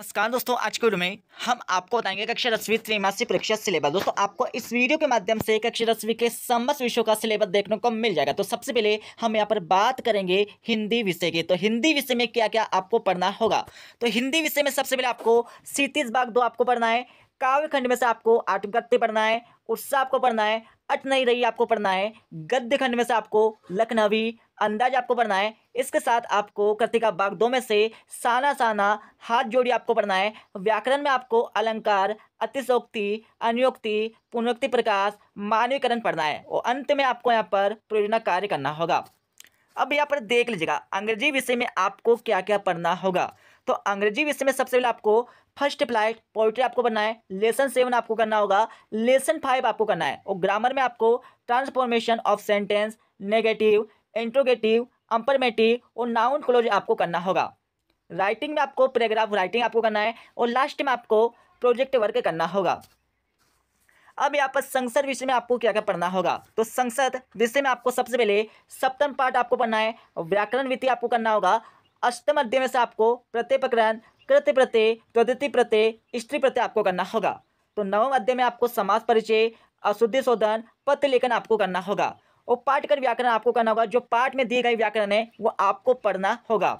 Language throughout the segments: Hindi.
नमस्कार दोस्तों आज के वीडियो में हम आपको बताएंगे कक्षा दसवीं त्रैमासिक परीक्षा सिलेबस दोस्तों आपको इस वीडियो के माध्यम से कक्षा दसवीं के समस्त विषयों का सिलेबस देखने को मिल जाएगा तो सबसे पहले हम यहाँ पर बात करेंगे हिंदी विषय की तो हिंदी विषय में क्या क्या आपको पढ़ना होगा तो हिंदी विषय में सबसे पहले आपको सीतीस बाग दो आपको पढ़ना है काव्यखंड में से आपको आत्मकथ्य पढ़ना है उससे आपको पढ़ना है अट नहीं रही आपको पढ़ना है गद्य खंड में से आपको लखनवी अंदाज आपको पढ़ना है इसके साथ आपको कृतिका बाग दो में से साना साना हाथ जोड़ी आपको पढ़ना है व्याकरण में आपको अलंकार अतिशोक्ति अनुयोक्ति पुनोक्ति प्रकाश मानवीकरण पढ़ना है और अंत में आपको यहाँ पर प्रेरणा कार्य करना होगा अब यहाँ पर देख लीजिएगा अंग्रेजी विषय में आपको क्या क्या पढ़ना होगा तो अंग्रेजी विषय में सबसे पहले आपको फर्स्ट अप्लाई पोइट्री आपको बनना है लेसन सेवन आपको करना होगा लेसन फाइव आपको करना है और ग्रामर में आपको transformation of sentence negative interrogative imperative और नाउन क्लोज आपको करना होगा राइटिंग में आपको पैराग्राफ राइटिंग आपको करना है और लास्ट में आपको प्रोजेक्ट वर्क करना होगा अब यहाँ पर संसद विषय में आपको क्या क्या पढ़ना होगा तो संसद विषय में आपको सबसे पहले सप्तम पार्ट आपको पढ़ना है व्याकरण विधि आपको करना होगा अष्टम अध्याय में से आपको प्रत्यय प्रकरण कृत्य प्रत्यय प्रदृति प्रत्यय स्त्री प्रत्यय आपको करना होगा तो नवम अध्याय में आपको समाज परिचय अशुद्धि शोधन पत्र लेखन आपको करना होगा और पाठ कर व्याकरण आपको करना होगा जो पाठ में दिए गए व्याकरण है वो आपको पढ़ना होगा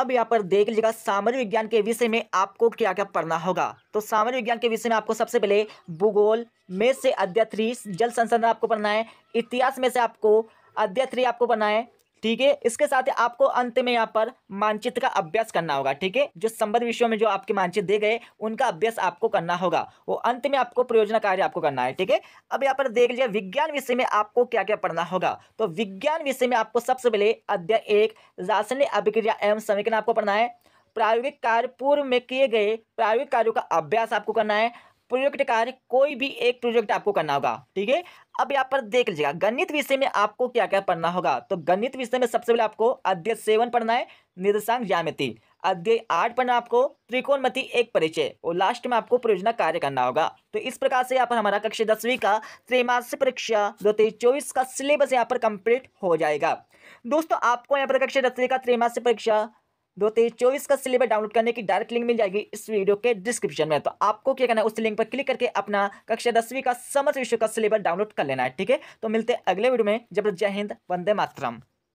अब यहाँ पर देख लीजिएगा सामरिक विज्ञान के विषय में आपको क्या क्या पढ़ना होगा तो सामान्य विज्ञान के विषय में आपको सबसे पहले भूगोल में से अध्याय थ्री जल संसाधन आपको पढ़ना है इतिहास में से आपको अध्याय थ्री आपको पढ़ना है ठीक है इसके साथ ही आपको अंत में यहाँ पर मानचित्र का अभ्यास करना होगा ठीक है जो संबद्ध विषयों में जो आपके मानचित्र दे गए उनका अभ्यास आपको करना होगा वो अंत में आपको प्रयोजना कार्य आपको करना है ठीक है अब यहाँ पर देख लीजिए विज्ञान विषय में आपको क्या क्या पढ़ना होगा तो विज्ञान विषय में आपको सबसे पहले अध्याय एक रासायनिक अभिक्रिया एवं समीकरण आपको पढ़ना है प्रायोगिक कार्य पूर्व में किए गए प्रायोगिक कार्यों का अभ्यास आपको करना है प्रोजेक्ट कार्य कोई भी एक प्रोजेक्ट आपको करना होगा ठीक है अब यहाँ पर देख लीजिएगा गणित विषय में आपको क्या क्या पढ़ना होगा तो गणित विषय में सबसे पहले आपको अध्यय सेवन पढ़ना है निर्देशांक ज्यामिति अध्यय आठ पढ़ना आपको त्रिकोणमति एक परिचय और लास्ट में आपको परियोजना कार्य करना होगा तो इस प्रकार से यहाँ पर हमारा कक्षा दसवीं का त्रैमासिक परीक्षा दो चौबीस का सिलेबस यहाँ पर कंप्लीट हो जाएगा दोस्तों आपको यहाँ पर कक्षा दसवीं का त्रैमासिक परीक्षा दो तेईस चौबीस का सिलेबस डाउनलोड करने की डायरेक्ट लिंक मिल जाएगी इस वीडियो के डिस्क्रिप्शन में तो आपको क्या करना है उस लिंक पर क्लिक करके अपना कक्षा दसवीं का समस्त विषय का सिलेबस डाउनलोड कर लेना है ठीक है तो मिलते हैं अगले वीडियो में जब जय हिंद वंदे मातरम